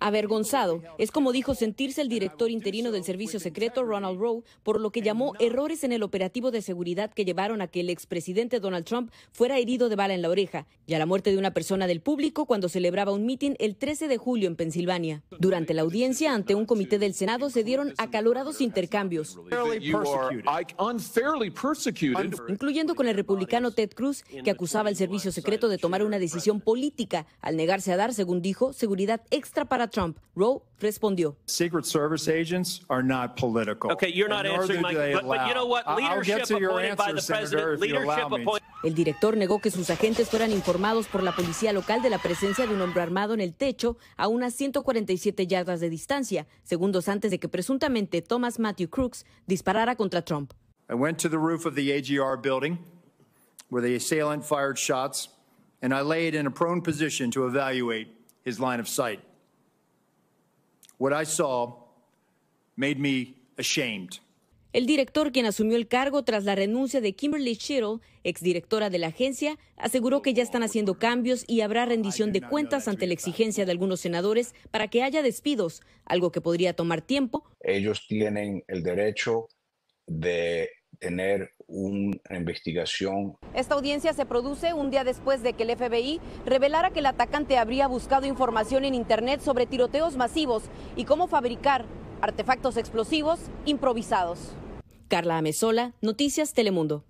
Avergonzado, es como dijo sentirse el director interino del Servicio Secreto, Ronald Rowe, por lo que llamó errores en el operativo de seguridad que llevaron a que el expresidente Donald Trump fuera herido de bala en la oreja y a la muerte de una persona del público cuando celebraba un mitin el 13 de julio en Pensilvania. Durante la audiencia ante un comité del Senado se dieron acalorados intercambios, incluyendo con el republicano Ted Cruz, que acusaba al Servicio Secreto de tomar una decisión política política al negarse a dar, según dijo, seguridad extra para Trump. Rowe respondió. Secret Service agents are not political. Okay, you're not answering my but, but you know what? Leadership appointed by the president. Leadership appointed. El director negó que sus agentes fueran informados por la policía local de la presencia de un hombre armado en el techo a unas 147 yardas de distancia, segundos antes de que presuntamente Thomas Matthew Crooks disparara contra Trump. I went to the roof of the AGR building where the assailant fired shots and I in a prone position to evaluate his line of sight. What I saw made me ashamed. El director, quien asumió el cargo tras la renuncia de Kimberly ex exdirectora de la agencia, aseguró que ya están haciendo cambios y habrá rendición de cuentas ante la exigencia de algunos senadores para que haya despidos, algo que podría tomar tiempo. Ellos tienen el derecho de tener una investigación. Esta audiencia se produce un día después de que el FBI revelara que el atacante habría buscado información en Internet sobre tiroteos masivos y cómo fabricar artefactos explosivos improvisados. Carla Amezola, Noticias Telemundo.